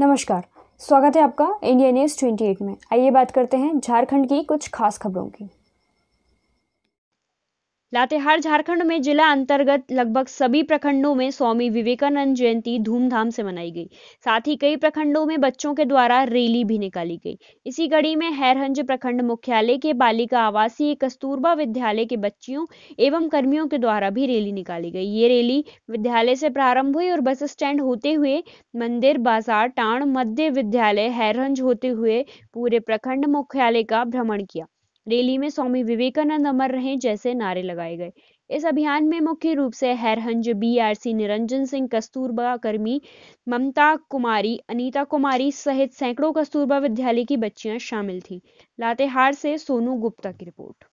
नमस्कार स्वागत है आपका इंडिया न्यूज़ 28 में आइए बात करते हैं झारखंड की कुछ खास खबरों की लातेहार झारखंड में जिला अंतर्गत लगभग सभी प्रखंडों में स्वामी विवेकानंद जयंती धूमधाम से मनाई गई साथ ही कई प्रखंडों में बच्चों के द्वारा रैली भी निकाली गई इसी कड़ी में हैरहंज प्रखंड मुख्यालय के बालिका आवासीय कस्तूरबा विद्यालय के बच्चियों एवं कर्मियों के द्वारा भी रैली निकाली गई ये रैली विद्यालय से प्रारंभ हुई और बस स्टैंड होते हुए मंदिर बाजार टाण मध्य विद्यालय हैरहंज होते हुए पूरे प्रखंड मुख्यालय का भ्रमण किया रैली में स्वामी विवेकानंद अमर रहे जैसे नारे लगाए गए इस अभियान में मुख्य रूप से हैरहंज बीआरसी निरंजन सिंह कस्तूरबा कर्मी ममता कुमारी अनीता कुमारी सहित सैकड़ों कस्तूरबा विद्यालय की बच्चियां शामिल थीं लातेहार से सोनू गुप्ता की रिपोर्ट